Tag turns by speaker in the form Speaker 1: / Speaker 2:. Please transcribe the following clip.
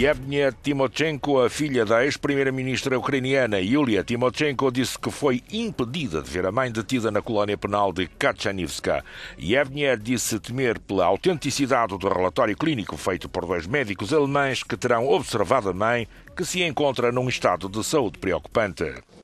Speaker 1: Yevgenia Timochenko, a filha da ex-primeira-ministra ucraniana Yulia Timochenko, disse que foi impedida de ver a mãe detida na colónia penal de Kachanivska. Yevgenia disse temer pela autenticidade do relatório clínico feito por dois médicos alemães que terão observado a mãe, que se encontra num estado de saúde preocupante.